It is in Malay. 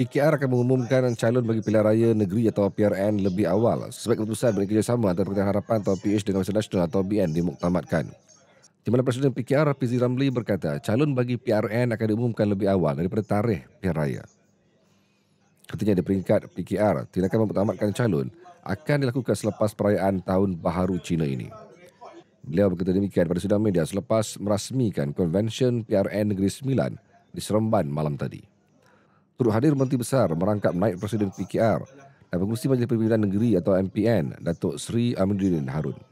PKR akan mengumumkan calon bagi pilihan raya negeri atau PRN lebih awal sebagai keputusan berkerjasama kerjasama antara Pertahanan Harapan atau PH dengan Masyarakat Nasional atau BN dimuktamadkan. Timbalan Presiden PKR Rafizi Ramli berkata, calon bagi PRN akan diumumkan lebih awal daripada tarikh pilihan raya. Ketika di peringkat PKR, tindakan memutamatkan calon akan dilakukan selepas perayaan Tahun Baharu Cina ini. Beliau berkata demikian pada sidang media selepas merasmikan konvensyen PRN Negeri Sembilan di Seremban malam tadi turut hadir Menteri Besar merangkap naik Presiden PKR dan Pengurusi Majlis Pemimpinan Negeri atau MPN Datuk Seri Amiruddin Harun.